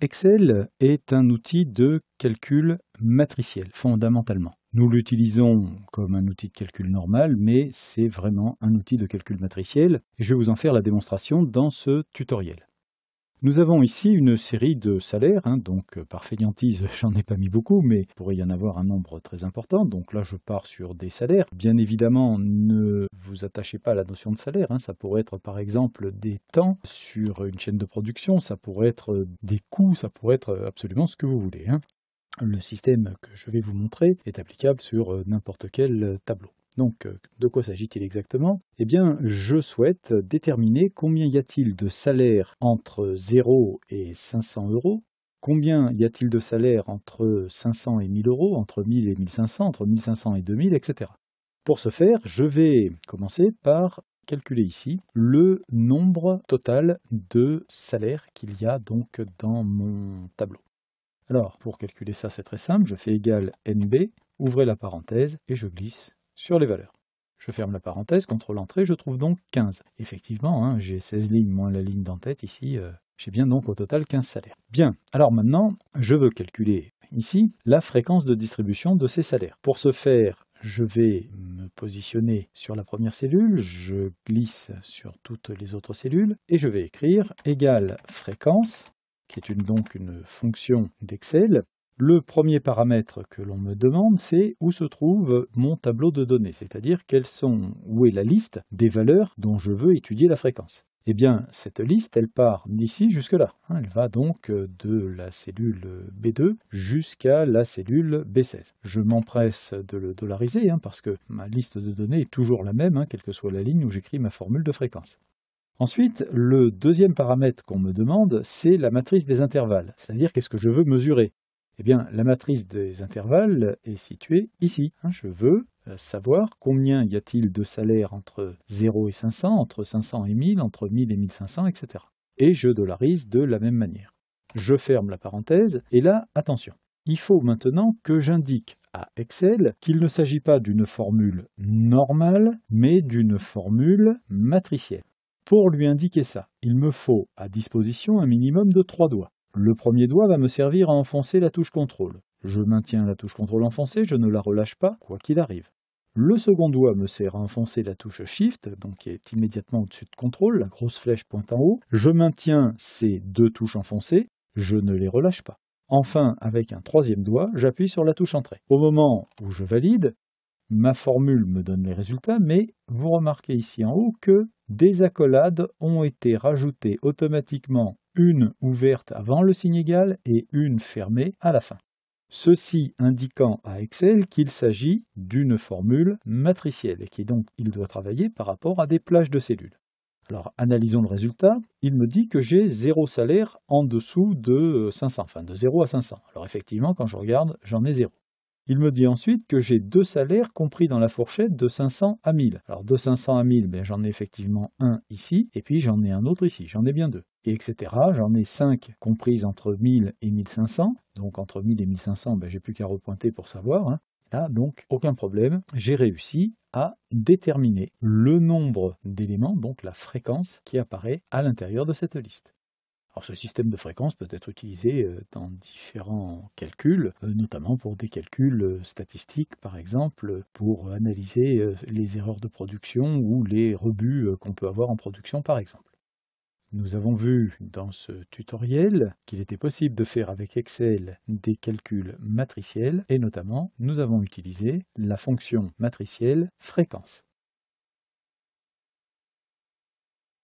Excel est un outil de calcul matriciel, fondamentalement. Nous l'utilisons comme un outil de calcul normal, mais c'est vraiment un outil de calcul matriciel, et je vais vous en faire la démonstration dans ce tutoriel. Nous avons ici une série de salaires, hein, donc euh, par feignantise, j'en ai pas mis beaucoup, mais il pourrait y en avoir un nombre très important. Donc là, je pars sur des salaires. Bien évidemment, ne vous attachez pas à la notion de salaire. Hein. Ça pourrait être par exemple des temps sur une chaîne de production, ça pourrait être euh, des coûts, ça pourrait être euh, absolument ce que vous voulez. Hein. Le système que je vais vous montrer est applicable sur n'importe quel tableau. Donc, euh, de quoi s'agit-il exactement Eh bien, je souhaite déterminer combien y a-t-il de salaire entre 0 et 500 euros, combien y a-t-il de salaire entre 500 et 1000 euros, entre 1000 et 1500, entre 1500 et 2000, etc. Pour ce faire, je vais commencer par calculer ici le nombre total de salaires qu'il y a donc dans mon tableau. Alors, pour calculer ça, c'est très simple, je fais égal NB, ouvrez la parenthèse et je glisse sur les valeurs. Je ferme la parenthèse, contrôle l'entrée, je trouve donc 15. Effectivement, hein, j'ai 16 lignes moins la ligne d'en tête ici, euh, j'ai bien donc au total 15 salaires. Bien, alors maintenant, je veux calculer ici la fréquence de distribution de ces salaires. Pour ce faire, je vais me positionner sur la première cellule, je glisse sur toutes les autres cellules, et je vais écrire égale fréquence, qui est donc une fonction d'Excel, le premier paramètre que l'on me demande, c'est où se trouve mon tableau de données, c'est-à-dire quelles sont, où est la liste des valeurs dont je veux étudier la fréquence. Eh bien, cette liste, elle part d'ici jusque-là. Hein. Elle va donc de la cellule B2 jusqu'à la cellule B16. Je m'empresse de le dollariser hein, parce que ma liste de données est toujours la même, hein, quelle que soit la ligne où j'écris ma formule de fréquence. Ensuite, le deuxième paramètre qu'on me demande, c'est la matrice des intervalles, c'est-à-dire qu'est-ce que je veux mesurer. Eh bien, la matrice des intervalles est située ici. Hein. Je veux euh, savoir combien y a-t-il de salaires entre 0 et 500, entre 500 et 1000, entre 1000 et 1500, etc. Et je dollarise de la même manière. Je ferme la parenthèse, et là, attention, il faut maintenant que j'indique à Excel qu'il ne s'agit pas d'une formule normale, mais d'une formule matricielle. Pour lui indiquer ça, il me faut à disposition un minimum de trois doigts. Le premier doigt va me servir à enfoncer la touche contrôle. Je maintiens la touche contrôle enfoncée, je ne la relâche pas, quoi qu'il arrive. Le second doigt me sert à enfoncer la touche Shift, donc qui est immédiatement au-dessus de contrôle, la grosse flèche pointe en haut. Je maintiens ces deux touches enfoncées, je ne les relâche pas. Enfin, avec un troisième doigt, j'appuie sur la touche Entrée. Au moment où je valide, ma formule me donne les résultats, mais vous remarquez ici en haut que des accolades ont été rajoutées automatiquement une ouverte avant le signe égal et une fermée à la fin. Ceci indiquant à Excel qu'il s'agit d'une formule matricielle et qu'il donc il doit travailler par rapport à des plages de cellules. Alors analysons le résultat. Il me dit que j'ai zéro salaire en dessous de 500, enfin de 0 à 500. Alors effectivement, quand je regarde, j'en ai 0. Il me dit ensuite que j'ai deux salaires compris dans la fourchette de 500 à 1000. Alors de 500 à 1000, ben, j'en ai effectivement un ici, et puis j'en ai un autre ici, j'en ai bien deux. Et etc. J'en ai cinq comprises entre 1000 et 1500. Donc entre 1000 et 1500, ben, j'ai plus qu'à repointer pour savoir. Hein. Là, donc, aucun problème, j'ai réussi à déterminer le nombre d'éléments, donc la fréquence qui apparaît à l'intérieur de cette liste ce système de fréquence peut être utilisé euh, dans différents calculs, euh, notamment pour des calculs euh, statistiques par exemple, pour analyser les erreurs de production ou les rebuts qu'on peut avoir en production par exemple. Nous avons vu dans ce tutoriel qu'il était possible de faire avec Excel des calculs matriciels et notamment nous avons utilisé la fonction matricielle fréquence.